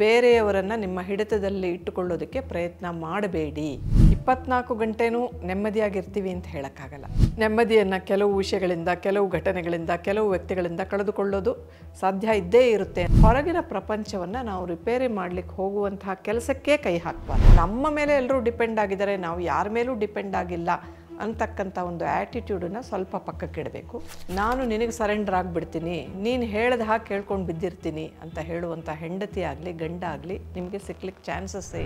ಬೇರೆಯವರನ್ನು ನಿಮ್ಮ ಹಿಡಿತದಲ್ಲಿ ಇಟ್ಟುಕೊಳ್ಳೋದಕ್ಕೆ ಪ್ರಯತ್ನ ಮಾಡಬೇಡಿ ಇಪ್ಪತ್ನಾಲ್ಕು ಗಂಟೆನೂ ನೆಮ್ಮದಿಯಾಗಿರ್ತೀವಿ ಅಂತ ಹೇಳೋಕ್ಕಾಗಲ್ಲ ನೆಮ್ಮದಿಯನ್ನು ಕೆಲವು ವಿಷಯಗಳಿಂದ ಕೆಲವು ಘಟನೆಗಳಿಂದ ಕೆಲವು ವ್ಯಕ್ತಿಗಳಿಂದ ಕಳೆದುಕೊಳ್ಳೋದು ಸಾಧ್ಯ ಇದ್ದೇ ಇರುತ್ತೆ ಹೊರಗಿನ ಪ್ರಪಂಚವನ್ನು ನಾವು ರಿಪೇರಿ ಮಾಡಲಿಕ್ಕೆ ಹೋಗುವಂತಹ ಕೆಲಸಕ್ಕೆ ಕೈ ಹಾಕಬಾರ್ದು ನಮ್ಮ ಮೇಲೆ ಎಲ್ಲರೂ ಡಿಪೆಂಡ್ ಆಗಿದ್ದಾರೆ ನಾವು ಯಾರ ಮೇಲೂ ಡಿಪೆಂಡ್ ಆಗಿಲ್ಲ ಅಂತಕ್ಕಂಥ ಒಂದು ಆ್ಯಟಿಟ್ಯೂಡನ್ನು ಸ್ವಲ್ಪ ಪಕ್ಕಕ್ಕಿಡಬೇಕು ನಾನು ನಿನಗೆ ಸರೆಂಡರ್ ಆಗಿಬಿಡ್ತೀನಿ ನೀನು ಹೇಳ್ದ ಹಾಗೆ ಕೇಳ್ಕೊಂಡು ಬಿದ್ದಿರ್ತೀನಿ ಅಂತ ಹೇಳುವಂಥ ಹೆಂಡತಿ ಆಗಲಿ ಗಂಡ ಆಗಲಿ ನಿಮಗೆ ಸಿಕ್ಲಿಕ್ಕೆ ಚಾನ್ಸಸ್ಸೇ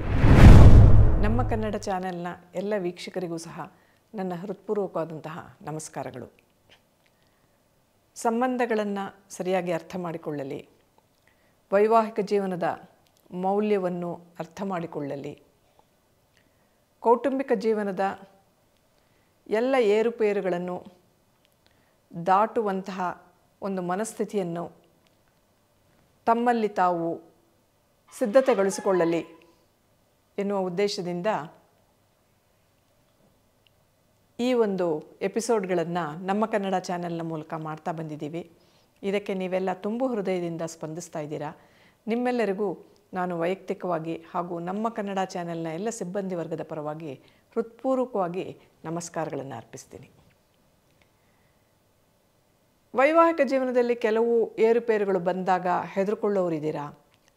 ನಮ್ಮ ಕನ್ನಡ ಚಾನೆಲ್ನ ಎಲ್ಲ ವೀಕ್ಷಕರಿಗೂ ಸಹ ನನ್ನ ಹೃತ್ಪೂರ್ವಕವಾದಂತಹ ನಮಸ್ಕಾರಗಳು ಸಂಬಂಧಗಳನ್ನು ಸರಿಯಾಗಿ ಅರ್ಥ ಮಾಡಿಕೊಳ್ಳಲಿ ವೈವಾಹಿಕ ಜೀವನದ ಮೌಲ್ಯವನ್ನು ಅರ್ಥ ಮಾಡಿಕೊಳ್ಳಲಿ ಕೌಟುಂಬಿಕ ಜೀವನದ ಎಲ್ಲ ಏರುಪೇರುಗಳನ್ನು ದಾಟುವಂತಹ ಒಂದು ಮನಸ್ಥಿತಿಯನ್ನು ತಮ್ಮಲ್ಲಿ ತಾವು ಸಿದ್ಧತೆಗೊಳಿಸಿಕೊಳ್ಳಲಿ ಎನ್ನುವ ಉದ್ದೇಶದಿಂದ ಈ ಒಂದು ಎಪಿಸೋಡ್ಗಳನ್ನು ನಮ್ಮ ಕನ್ನಡ ಚಾನೆಲ್ನ ಮೂಲಕ ಮಾಡ್ತಾ ಬಂದಿದ್ದೀವಿ ಇದಕ್ಕೆ ನೀವೆಲ್ಲ ತುಂಬು ಹೃದಯದಿಂದ ಸ್ಪಂದಿಸ್ತಾ ಇದ್ದೀರಾ ನಿಮ್ಮೆಲ್ಲರಿಗೂ ನಾನು ವೈಯಕ್ತಿಕವಾಗಿ ಹಾಗೂ ನಮ್ಮ ಕನ್ನಡ ಚಾನೆಲ್ನ ಎಲ್ಲ ಸಿಬ್ಬಂದಿ ವರ್ಗದ ಪರವಾಗಿ ಹೃತ್ಪೂರ್ವಕವಾಗಿ ನಮಸ್ಕಾರಗಳನ್ನು ಅರ್ಪಿಸ್ತೀನಿ ವೈವಾಹಿಕ ಜೀವನದಲ್ಲಿ ಕೆಲವು ಏರುಪೇರುಗಳು ಬಂದಾಗ ಹೆದರ್ಕೊಳ್ಳೋರಿದ್ದೀರಾ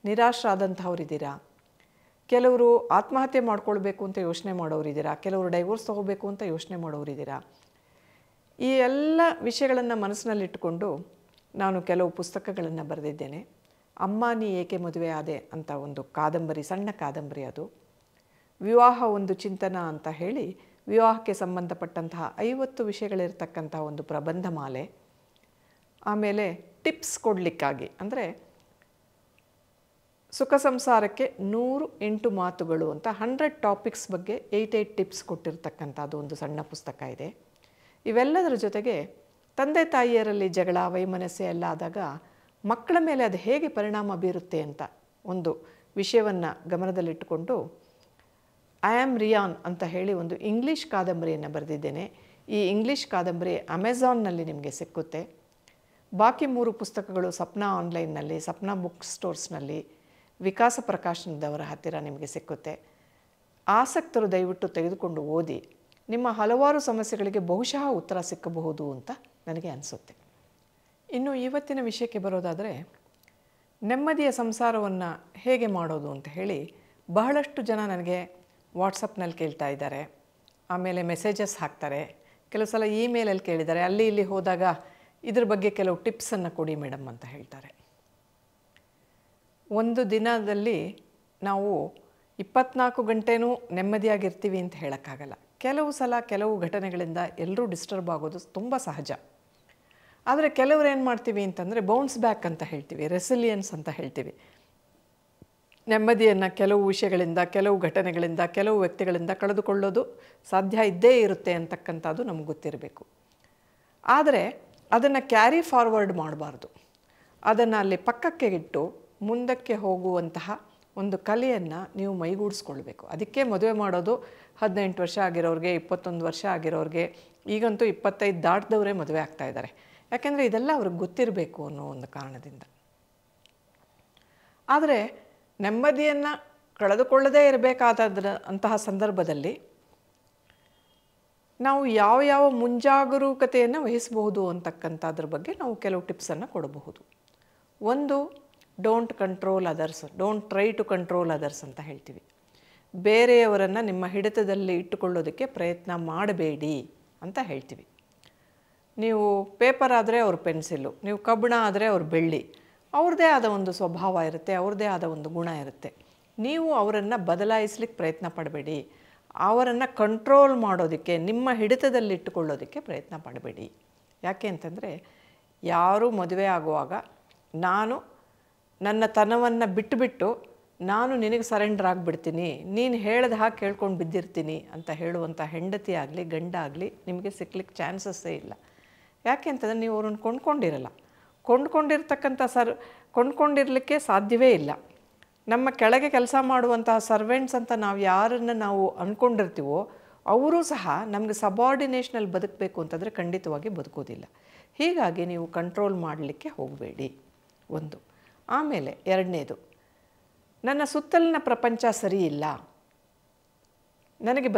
ನಿರಾಶರಾದಂಥವ್ರಿದ್ದೀರಾ ಕೆಲವರು ಆತ್ಮಹತ್ಯೆ ಮಾಡ್ಕೊಳ್ಬೇಕು ಅಂತ ಯೋಚನೆ ಮಾಡೋರಿದ್ದೀರಾ ಕೆಲವರು ಡೈವೋರ್ಸ್ ತೊಗೋಬೇಕು ಅಂತ ಯೋಚನೆ ಮಾಡೋರಿದ್ದೀರಾ ಈ ಎಲ್ಲ ವಿಷಯಗಳನ್ನು ಮನಸ್ಸಿನಲ್ಲಿಟ್ಟುಕೊಂಡು ನಾನು ಕೆಲವು ಪುಸ್ತಕಗಳನ್ನು ಬರೆದಿದ್ದೇನೆ ಅಮ್ಮ ನೀ ಏಕೆ ಮದುವೆ ಆದೆ ಅಂತ ಒಂದು ಕಾದಂಬರಿ ಸಣ್ಣ ಕಾದಂಬರಿ ಅದು ವಿವಾಹ ಒಂದು ಚಿಂತನ ಅಂತ ಹೇಳಿ ವಿವಾಹಕ್ಕೆ ಸಂಬಂಧಪಟ್ಟಂತಹ ಐವತ್ತು ವಿಷಯಗಳಿರ್ತಕ್ಕಂತಹ ಒಂದು ಪ್ರಬಂಧ ಮಾಲೆ ಆಮೇಲೆ ಟಿಪ್ಸ್ ಕೊಡಲಿಕ್ಕಾಗಿ ಅಂದರೆ ಸುಖ ಸಂಸಾರಕ್ಕೆ ನೂರು ಎಂಟು ಮಾತುಗಳು ಅಂತ ಹಂಡ್ರೆಡ್ ಟಾಪಿಕ್ಸ್ ಬಗ್ಗೆ ಏಯ್ಟ್ ಏಯ್ಟ್ ಟಿಪ್ಸ್ ಕೊಟ್ಟಿರ್ತಕ್ಕಂಥದ್ದು ಒಂದು ಸಣ್ಣ ಪುಸ್ತಕ ಇದೆ ಇವೆಲ್ಲದರ ಜೊತೆಗೆ ತಂದೆ ತಾಯಿಯರಲ್ಲಿ ಜಗಳ ವೈಮನಸ್ಸೆ ಎಲ್ಲ ಆದಾಗ ಮಕ್ಕಳ ಮೇಲೆ ಅದು ಹೇಗೆ ಪರಿಣಾಮ ಬೀರುತ್ತೆ ಅಂತ ಒಂದು ವಿಷಯವನ್ನು ಗಮನದಲ್ಲಿಟ್ಟುಕೊಂಡು ಐ ಆಮ್ ರಿಯಾನ್ ಅಂತ ಹೇಳಿ ಒಂದು ಇಂಗ್ಲೀಷ್ ಕಾದಂಬರಿಯನ್ನು ಬರೆದಿದ್ದೇನೆ ಈ ಇಂಗ್ಲೀಷ್ ಕಾದಂಬರಿ ಅಮೆಝಾನ್ನಲ್ಲಿ ನಿಮಗೆ ಸಿಕ್ಕುತ್ತೆ ಬಾಕಿ ಮೂರು ಪುಸ್ತಕಗಳು ಸಪ್ನಾ ಆನ್ಲೈನ್ನಲ್ಲಿ ಸಪ್ನಾ ಬುಕ್ ಸ್ಟೋರ್ಸ್ನಲ್ಲಿ ವಿಕಾಸ ಪ್ರಕಾಶನದವರ ಹತ್ತಿರ ನಿಮಗೆ ಸಿಕ್ಕುತ್ತೆ ಆಸಕ್ತರು ದಯವಿಟ್ಟು ತೆಗೆದುಕೊಂಡು ಓದಿ ನಿಮ್ಮ ಹಲವಾರು ಸಮಸ್ಯೆಗಳಿಗೆ ಬಹುಶಃ ಉತ್ತರ ಸಿಕ್ಕಬಹುದು ಅಂತ ನನಗೆ ಅನಿಸುತ್ತೆ ಇನ್ನು ಇವತ್ತಿನ ವಿಷಯಕ್ಕೆ ಬರೋದಾದರೆ ನೆಮ್ಮದಿಯ ಸಂಸಾರವನ್ನು ಹೇಗೆ ಮಾಡೋದು ಅಂತ ಹೇಳಿ ಬಹಳಷ್ಟು ಜನ ನನಗೆ ವಾಟ್ಸಪ್ನಲ್ಲಿ ಕೇಳ್ತಾ ಇದ್ದಾರೆ ಆಮೇಲೆ ಮೆಸೇಜಸ್ ಹಾಕ್ತಾರೆ ಕೆಲವು ಸಲ ಇಮೇಲಲ್ಲಿ ಕೇಳಿದ್ದಾರೆ ಅಲ್ಲಿ ಇಲ್ಲಿ ಹೋದಾಗ ಇದ್ರ ಬಗ್ಗೆ ಕೆಲವು ಟಿಪ್ಸನ್ನು ಕೊಡಿ ಮೇಡಮ್ ಅಂತ ಹೇಳ್ತಾರೆ ಒಂದು ದಿನದಲ್ಲಿ ನಾವು ಇಪ್ಪತ್ನಾಲ್ಕು ಗಂಟೆನೂ ನೆಮ್ಮದಿಯಾಗಿರ್ತೀವಿ ಅಂತ ಹೇಳೋಕ್ಕಾಗಲ್ಲ ಕೆಲವು ಸಲ ಕೆಲವು ಘಟನೆಗಳಿಂದ ಎಲ್ಲರೂ ಡಿಸ್ಟರ್ಬ್ ಆಗೋದು ತುಂಬ ಸಹಜ ಆದರೆ ಕೆಲವರು ಏನು ಮಾಡ್ತೀವಿ ಅಂತಂದರೆ ಬೌನ್ಸ್ ಬ್ಯಾಕ್ ಅಂತ ಹೇಳ್ತೀವಿ ರೆಸಿಲಿಯನ್ಸ್ ಅಂತ ಹೇಳ್ತೀವಿ ನೆಮ್ಮದಿಯನ್ನು ಕೆಲವು ವಿಷಯಗಳಿಂದ ಕೆಲವು ಘಟನೆಗಳಿಂದ ಕೆಲವು ವ್ಯಕ್ತಿಗಳಿಂದ ಕಳೆದುಕೊಳ್ಳೋದು ಸಾಧ್ಯ ಇದ್ದೇ ಇರುತ್ತೆ ಅಂತಕ್ಕಂಥದ್ದು ನಮಗೆ ಗೊತ್ತಿರಬೇಕು ಆದರೆ ಅದನ್ನು ಕ್ಯಾರಿ ಫಾರ್ವರ್ಡ್ ಮಾಡಬಾರ್ದು ಅದನ್ನು ಅಲ್ಲಿ ಪಕ್ಕಕ್ಕೆ ಇಟ್ಟು ಮುಂದಕ್ಕೆ ಹೋಗುವಂತಹ ಒಂದು ಕಲೆಯನ್ನು ನೀವು ಮೈಗೂಡಿಸ್ಕೊಳ್ಬೇಕು ಅದಕ್ಕೆ ಮದುವೆ ಮಾಡೋದು ಹದಿನೆಂಟು ವರ್ಷ ಆಗಿರೋರಿಗೆ ಇಪ್ಪತ್ತೊಂದು ವರ್ಷ ಆಗಿರೋರಿಗೆ ಈಗಂತೂ ಇಪ್ಪತ್ತೈದು ದಾಟದವರೇ ಮದುವೆ ಆಗ್ತಾ ಇದ್ದಾರೆ ಯಾಕೆಂದರೆ ಇದೆಲ್ಲ ಅವ್ರಿಗೆ ಗೊತ್ತಿರಬೇಕು ಅನ್ನೋ ಒಂದು ಕಾರಣದಿಂದ ಆದರೆ ನೆಮ್ಮದಿಯನ್ನು ಕಳೆದುಕೊಳ್ಳದೇ ಇರಬೇಕಾದ ಅಂತಹ ಸಂದರ್ಭದಲ್ಲಿ ನಾವು ಯಾವ ಯಾವ ಮುಂಜಾಗರೂಕತೆಯನ್ನು ವಹಿಸಬಹುದು ಅಂತಕ್ಕಂಥದ್ರ ಬಗ್ಗೆ ನಾವು ಕೆಲವು ಟಿಪ್ಸನ್ನು ಕೊಡಬಹುದು ಒಂದು don't control others don't try to control others ಅಂತ ಹೇಳ್ತೀವಿ ಬೇರೆಯವರನ್ನು ನಿಮ್ಮ ಹಿಡಿತದಲ್ಲಿ ಇಟ್ಟುಕೊಳ್ಳೋದಕ್ಕೆ ಪ್ರಯತ್ನ ಮಾಡಬೇಡಿ ಅಂತ ಹೇಳ್ತೀವಿ ನೀವು ಪೇಪರ್ ಆದರೆ ಅವ್ರ ಪೆನ್ಸಿಲ್ಲು ನೀವು ಕಬ್ಬಿಣ ಆದರೆ ಅವ್ರ ಬೆಳ್ಳಿ ಅವ್ರದ್ದೇ ಆದ ಒಂದು ಸ್ವಭಾವ ಇರುತ್ತೆ ಅವ್ರದ್ದೇ ಆದ ಒಂದು ಗುಣ ಇರುತ್ತೆ ನೀವು ಅವರನ್ನು ಬದಲಾಯಿಸ್ಲಿಕ್ಕೆ ಪ್ರಯತ್ನ ಪಡಬೇಡಿ ಅವರನ್ನು ಕಂಟ್ರೋಲ್ ಮಾಡೋದಕ್ಕೆ ನಿಮ್ಮ ಹಿಡಿತದಲ್ಲಿಟ್ಟುಕೊಳ್ಳೋದಕ್ಕೆ ಪ್ರಯತ್ನ ಪಡಬೇಡಿ ಯಾಕೆ ಅಂತಂದರೆ ಯಾರೂ ಮದುವೆ ಆಗುವಾಗ ನಾನು ನನ್ನ ತನವನ್ನು ಬಿಟ್ಟುಬಿಟ್ಟು ನಾನು ನಿನಗೆ ಸರೆಂಡರ್ ಆಗಿಬಿಡ್ತೀನಿ ನೀನು ಹೇಳ್ದ ಹಾಗೆ ಕೇಳ್ಕೊಂಡು ಬಿದ್ದಿರ್ತೀನಿ ಅಂತ ಹೇಳುವಂಥ ಹೆಂಡತಿ ಆಗಲಿ ಗಂಡ ಆಗಲಿ ನಿಮಗೆ ಸಿಕ್ಲಿಕ್ಕೆ ಚಾನ್ಸಸ್ಸೇ ಇಲ್ಲ ಯಾಕೆ ಅಂತಂದರೆ ನೀವು ಅವ್ರನ್ನ ಕೊಂಡ್ಕೊಂಡಿರಲ್ಲ ಕೊಂಡ್ಕೊಂಡಿರ್ತಕ್ಕಂಥ ಸರ್ ಕೊಂಡ್ಕೊಂಡಿರಲಿಕ್ಕೆ ಸಾಧ್ಯವೇ ಇಲ್ಲ ನಮ್ಮ ಕೆಳಗೆ ಕೆಲಸ ಮಾಡುವಂತಹ ಸರ್ವೆಂಟ್ಸ್ ಅಂತ ನಾವು ಯಾರನ್ನು ನಾವು ಅಂದ್ಕೊಂಡಿರ್ತೀವೋ ಅವರು ಸಹ ನಮಗೆ ಸಬಾರ್ಡಿನೇಷನಲ್ಲಿ ಬದುಕಬೇಕು ಅಂತಂದರೆ ಖಂಡಿತವಾಗಿ ಬದುಕೋದಿಲ್ಲ ಹೀಗಾಗಿ ನೀವು ಕಂಟ್ರೋಲ್ ಮಾಡಲಿಕ್ಕೆ ಹೋಗಬೇಡಿ ಒಂದು ಆಮೇಲೆ ಎರಡನೇದು ನನ್ನ ಸುತ್ತಲಿನ ಪ್ರಪಂಚ ಸರಿ ಇಲ್ಲ ನನಗೆ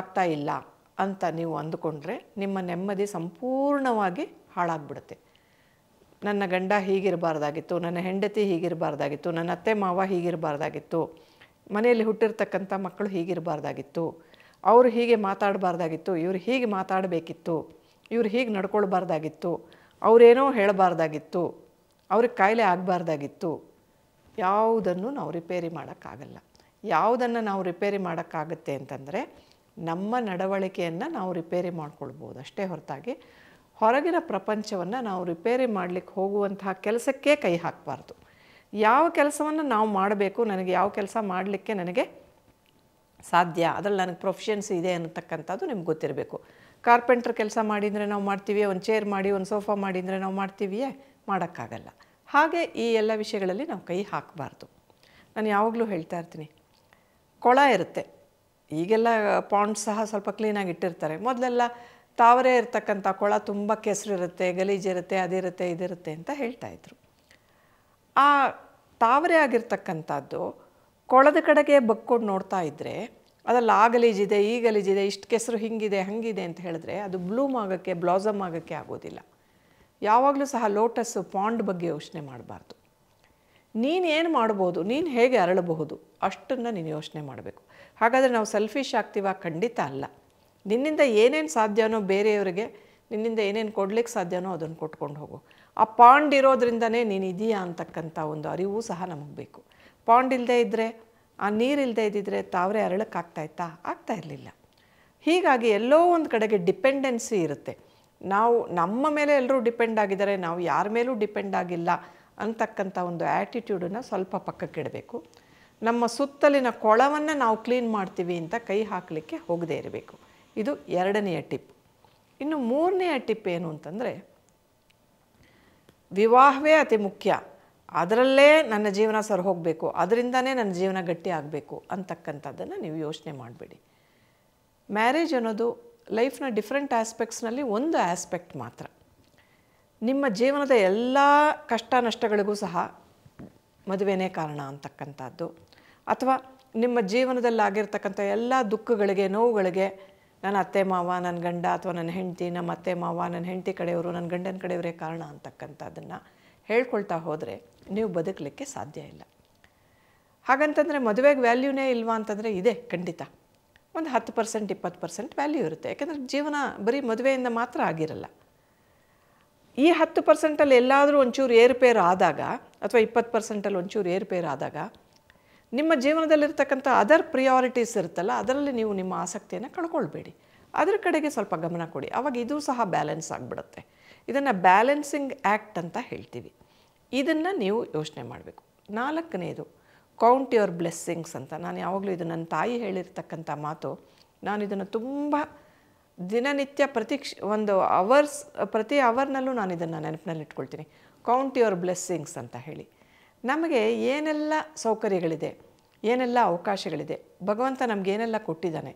ಆಗ್ತಾ ಇಲ್ಲ ಅಂತ ನೀವು ಅಂದುಕೊಂಡ್ರೆ ನಿಮ್ಮ ನೆಮ್ಮದಿ ಸಂಪೂರ್ಣವಾಗಿ ಹಾಳಾಗ್ಬಿಡುತ್ತೆ ನನ್ನ ಗಂಡ ಹೀಗಿರಬಾರ್ದಾಗಿತ್ತು ನನ್ನ ಹೆಂಡತಿ ಹೀಗಿರಬಾರ್ದಾಗಿತ್ತು ನನ್ನ ಅತ್ತೆ ಮಾವ ಹೀಗಿರಬಾರ್ದಾಗಿತ್ತು ಮನೆಯಲ್ಲಿ ಹುಟ್ಟಿರ್ತಕ್ಕಂಥ ಮಕ್ಕಳು ಹೀಗಿರಬಾರ್ದಾಗಿತ್ತು ಅವರು ಹೀಗೆ ಮಾತಾಡಬಾರ್ದಾಗಿತ್ತು ಇವರು ಹೀಗೆ ಮಾತಾಡಬೇಕಿತ್ತು ಇವರು ಹೀಗೆ ನಡ್ಕೊಳ್ಬಾರ್ದಾಗಿತ್ತು ಅವರೇನೋ ಹೇಳಬಾರ್ದಾಗಿತ್ತು ಅವ್ರಿಗೆ ಕಾಯಿಲೆ ಆಗಬಾರ್ದಾಗಿತ್ತು ಯಾವುದನ್ನು ನಾವು ರಿಪೇರಿ ಮಾಡೋಕ್ಕಾಗಲ್ಲ ಯಾವುದನ್ನು ನಾವು ರಿಪೇರಿ ಮಾಡೋಕ್ಕಾಗುತ್ತೆ ಅಂತಂದರೆ ನಮ್ಮ ನಡವಳಿಕೆಯನ್ನು ನಾವು ರಿಪೇರಿ ಮಾಡ್ಕೊಳ್ಬೋದು ಅಷ್ಟೇ ಹೊರತಾಗಿ ಹೊರಗಿನ ಪ್ರಪಂಚವನ್ನು ನಾವು ರಿಪೇರಿ ಮಾಡಲಿಕ್ಕೆ ಹೋಗುವಂತಹ ಕೆಲಸಕ್ಕೆ ಕೈ ಹಾಕಬಾರ್ದು ಯಾವ ಕೆಲಸವನ್ನು ನಾವು ಮಾಡಬೇಕು ನನಗೆ ಯಾವ ಕೆಲಸ ಮಾಡಲಿಕ್ಕೆ ನನಗೆ ಸಾಧ್ಯ ಅದರಲ್ಲಿ ನನಗೆ ಪ್ರೊಫೆಷನ್ಸಿ ಇದೆ ಅನ್ನತಕ್ಕಂಥದ್ದು ನಿಮ್ಗೆ ಗೊತ್ತಿರಬೇಕು ಕಾರ್ಪೆಂಟ್ರ್ ಕೆಲಸ ಮಾಡಿದರೆ ನಾವು ಮಾಡ್ತೀವಿ ಒಂದು ಚೇರ್ ಮಾಡಿ ಒಂದು ಸೋಫಾ ಮಾಡಿದರೆ ನಾವು ಮಾಡ್ತೀವಿಯೇ ಮಾಡೋಕ್ಕಾಗಲ್ಲ ಹಾಗೆ ಈ ಎಲ್ಲ ವಿಷಯಗಳಲ್ಲಿ ನಾವು ಕೈ ಹಾಕಬಾರ್ದು ನಾನು ಯಾವಾಗಲೂ ಹೇಳ್ತಾ ಇರ್ತೀನಿ ಕೊಳ ಇರುತ್ತೆ ಈಗೆಲ್ಲ ಪಾಂಡ್ ಸಹ ಸ್ವಲ್ಪ ಕ್ಲೀನಾಗಿ ಇಟ್ಟಿರ್ತಾರೆ ಮೊದಲೆಲ್ಲ ತಾವರೇ ಇರ್ತಕ್ಕಂಥ ಕೊಳ ತುಂಬ ಇರುತ್ತೆ ಗಲೀಜಿರುತ್ತೆ ಅದಿರುತ್ತೆ ಇದಿರುತ್ತೆ ಅಂತ ಹೇಳ್ತಾಯಿದ್ರು ಆ ತಾವರೆ ಆಗಿರ್ತಕ್ಕಂಥದ್ದು ಕೊಳದ ಕಡೆಗೆ ಬಕ್ಕೊಂಡು ನೋಡ್ತಾ ಇದ್ದರೆ ಅದರಲ್ಲಿ ಆ ಗಲೀಜಿದೆ ಈ ಗಲೀಜಿದೆ ಇಷ್ಟು ಕೆಸರು ಹಿಂಗಿದೆ ಹಂಗಿದೆ ಅಂತ ಹೇಳಿದ್ರೆ ಅದು ಬ್ಲೂಮ್ ಆಗೋಕ್ಕೆ ಬ್ಲಾಸಮ್ ಆಗೋಕ್ಕೆ ಆಗೋದಿಲ್ಲ ಯಾವಾಗಲೂ ಸಹ ಲೋಟಸ್ಸು ಪಾಂಡ್ ಬಗ್ಗೆ ಯೋಚನೆ ಮಾಡಬಾರ್ದು ನೀನೇನು ಮಾಡ್ಬೋದು ನೀನು ಹೇಗೆ ಅರಳಬಹುದು ಅಷ್ಟನ್ನು ನೀನು ಯೋಚನೆ ಮಾಡಬೇಕು ಹಾಗಾದರೆ ನಾವು ಸೆಲ್ಫಿಶ್ ಆಗ್ತೀವ ಖಂಡಿತ ಅಲ್ಲ ನಿನ್ನಿಂದ ಏನೇನು ಸಾಧ್ಯನೋ ಬೇರೆಯವರಿಗೆ ನಿನ್ನಿಂದ ಏನೇನು ಕೊಡ್ಲಿಕ್ಕೆ ಸಾಧ್ಯನೋ ಅದನ್ನು ಕೊಟ್ಕೊಂಡು ಹೋಗು ಆ ಪಾಂಡ್ ಇರೋದ್ರಿಂದನೇ ನೀನು ಇದೆಯಾ ಅಂತಕ್ಕಂಥ ಒಂದು ಅರಿವು ಸಹ ನಮಗೆ ಬೇಕು ಪಾಂಡ್ ಇಲ್ಲದೆ ಇದ್ದರೆ ಆ ನೀರು ಇಲ್ಲದೆ ಇದ್ದಿದ್ರೆ ತಾವರೆ ಅರಳಕ್ಕಾಗ್ತಾ ಇತ್ತಾ ಆಗ್ತಾ ಇರಲಿಲ್ಲ ಹೀಗಾಗಿ ಎಲ್ಲೋ ಒಂದು ಕಡೆಗೆ ಡಿಪೆಂಡೆನ್ಸಿ ಇರುತ್ತೆ ನಾವು ನಮ್ಮ ಮೇಲೆ ಎಲ್ಲರೂ ಡಿಪೆಂಡ್ ಆಗಿದ್ದಾರೆ ನಾವು ಯಾರ ಮೇಲೂ ಡಿಪೆಂಡ್ ಆಗಿಲ್ಲ ಅಂತಕ್ಕಂಥ ಒಂದು ಆ್ಯಟಿಟ್ಯೂಡನ್ನು ಸ್ವಲ್ಪ ಪಕ್ಕಕ್ಕಿಡಬೇಕು ನಮ್ಮ ಸುತ್ತಲಿನ ಕೊಳವನ್ನು ನಾವು ಕ್ಲೀನ್ ಮಾಡ್ತೀವಿ ಅಂತ ಕೈ ಹಾಕಲಿಕ್ಕೆ ಹೋಗದೇ ಇರಬೇಕು ಇದು ಎರಡನೆಯ ಟಿಪ್ ಇನ್ನು ಮೂರನೆಯ ಟಿಪ್ ಏನು ಅಂತಂದರೆ ವಿವಾಹವೇ ಅತಿ ಮುಖ್ಯ ಅದರಲ್ಲೇ ನನ್ನ ಜೀವನ ಸರ್ ಹೋಗಬೇಕು ಅದರಿಂದನೇ ನನ್ನ ಜೀವನ ಗಟ್ಟಿ ಆಗಬೇಕು ಅಂತಕ್ಕಂಥದ್ದನ್ನು ನೀವು ಯೋಚನೆ ಮಾಡಬೇಡಿ ಮ್ಯಾರೇಜ್ ಅನ್ನೋದು ಲೈಫ್ನ ಡಿಫ್ರೆಂಟ್ ಆಸ್ಪೆಕ್ಟ್ಸ್ನಲ್ಲಿ ಒಂದು ಆಸ್ಪೆಕ್ಟ್ ಮಾತ್ರ ನಿಮ್ಮ ಜೀವನದ ಎಲ್ಲ ಕಷ್ಟ ನಷ್ಟಗಳಿಗೂ ಸಹ ಮದುವೆನೇ ಕಾರಣ ಅಂತಕ್ಕಂಥದ್ದು ಅಥವಾ ನಿಮ್ಮ ಜೀವನದಲ್ಲಾಗಿರ್ತಕ್ಕಂಥ ಎಲ್ಲ ದುಃಖಗಳಿಗೆ ನೋವುಗಳಿಗೆ ನನ್ನ ಅತ್ತೆ ಮಾವ ನನ್ನ ಗಂಡ ಅಥವಾ ನನ್ನ ಹೆಂಡತಿ ನಮ್ಮ ಅತ್ತೆ ಮಾವ ನನ್ನ ಹೆಂಡತಿ ಕಡೆಯವರು ನನ್ನ ಗಂಡನ ಕಡೆಯವರೇ ಕಾರಣ ಅಂತಕ್ಕಂಥದ್ದನ್ನು ಹೇಳ್ಕೊಳ್ತಾ ಹೋದರೆ ನೀವು ಬದುಕಲಿಕ್ಕೆ ಸಾಧ್ಯ ಇಲ್ಲ ಹಾಗಂತಂದರೆ ಮದುವೆಗೆ ವ್ಯಾಲ್ಯೂನೇ ಇಲ್ವಾ ಅಂತಂದರೆ ಇದೆ ಖಂಡಿತ ಒಂದು ಹತ್ತು ಪರ್ಸೆಂಟ್ ಇಪ್ಪತ್ತು ಪರ್ಸೆಂಟ್ ವ್ಯಾಲ್ಯೂ ಇರುತ್ತೆ ಯಾಕೆಂದರೆ ಜೀವನ ಬರೀ ಮದುವೆಯಿಂದ ಮಾತ್ರ ಆಗಿರಲ್ಲ ಈ ಹತ್ತು ಪರ್ಸೆಂಟಲ್ಲಿ ಎಲ್ಲಾದರೂ ಒಂಚೂರು ಏರುಪೇರು ಆದಾಗ ಅಥವಾ ಇಪ್ಪತ್ತು ಪರ್ಸೆಂಟಲ್ಲಿ ಒಂಚೂರು ಏರುಪೇರು ಆದಾಗ ನಿಮ್ಮ ಜೀವನದಲ್ಲಿರ್ತಕ್ಕಂಥ ಅದರ್ ಪ್ರಿಯಾರಿಟೀಸ್ ಇರುತ್ತಲ್ಲ ಅದರಲ್ಲಿ ನೀವು ನಿಮ್ಮ ಆಸಕ್ತಿಯನ್ನು ಕಳ್ಕೊಳ್ಬೇಡಿ ಅದರ ಕಡೆಗೆ ಸ್ವಲ್ಪ ಗಮನ ಕೊಡಿ ಅವಾಗ ಇದು ಸಹ ಬ್ಯಾಲೆನ್ಸ್ ಆಗಿಬಿಡುತ್ತೆ ಇದನ್ನು ಬ್ಯಾಲೆನ್ಸಿಂಗ್ ಆ್ಯಕ್ಟ್ ಅಂತ ಹೇಳ್ತೀವಿ ಇದನ್ನು ನೀವು ಯೋಚನೆ ಮಾಡಬೇಕು ನಾಲ್ಕನೇದು ಕೌಂಟ್ ಯುವರ್ ಬ್ಲೆಸ್ಸಿಂಗ್ಸ್ ಅಂತ ನಾನು ಯಾವಾಗಲೂ ಇದು ನನ್ನ ತಾಯಿ ಹೇಳಿರ್ತಕ್ಕಂಥ ಮಾತು ನಾನು ಇದನ್ನು ತುಂಬ ದಿನನಿತ್ಯ ಪ್ರತಿ ಒಂದು ಅವರ್ಸ್ ಪ್ರತಿ ಅವರ್ನಲ್ಲೂ ನಾನು ಇದನ್ನು ನೆನಪಿನಲ್ಲಿ ಇಟ್ಕೊಳ್ತೀನಿ ಕೌಂಟ್ ಯುವರ್ ಬ್ಲೆಸ್ಸಿಂಗ್ಸ್ ಅಂತ ಹೇಳಿ ನಮಗೆ ಏನೆಲ್ಲ ಸೌಕರ್ಯಗಳಿದೆ ಏನೆಲ್ಲ ಅವಕಾಶಗಳಿದೆ ಭಗವಂತ ನಮಗೇನೆಲ್ಲ ಕೊಟ್ಟಿದ್ದಾನೆ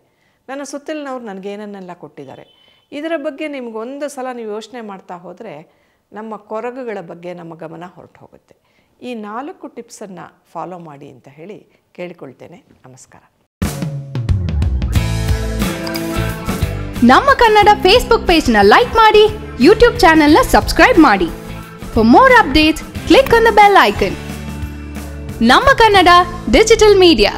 ನನ್ನ ಸುತ್ತಲಿನವ್ರು ನನಗೇನನ್ನೆಲ್ಲ ಕೊಟ್ಟಿದ್ದಾರೆ ಇದರ ಬಗ್ಗೆ ನಿಮಗೊಂದು ಸಲ ನೀವು ಯೋಚನೆ ಮಾಡ್ತಾ ಹೋದರೆ ನಮ್ಮ ಕೊರಗುಗಳ ಬಗ್ಗೆ ನಮ್ಮ ಗಮನ ಹೊರಟು ಹೋಗುತ್ತೆ ಈ ನಾಲ್ಕು ಟಿಪ್ಸನ್ನು ಫಾಲೋ ಮಾಡಿ ಅಂತ ಹೇಳಿ ಕೇಳಿಕೊಳ್ತೇನೆ ನಮಸ್ಕಾರ ನಮ್ಮ ಕನ್ನಡ ಫೇಸ್ಬುಕ್ ಪೇಜ್ನ ಲೈಕ್ ಮಾಡಿ ಯೂಟ್ಯೂಬ್ ಚಾನೆಲ್ನ ಸಬ್ಸ್ಕ್ರೈಬ್ ಮಾಡಿ for more updates click on the bell icon ನಮ್ಮ ಕನ್ನಡ ಡಿಜಿಟಲ್ ಮೀಡಿಯಾ